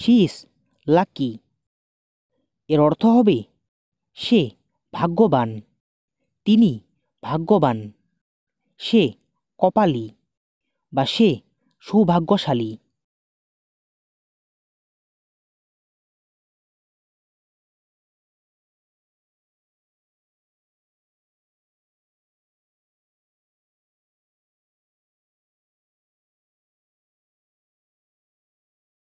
she is lucky এর অর্থ হবে সে ভাগ্যবান তিনি ভাগ্যবান সে কপালি বা সে সৌভাগ্যশালী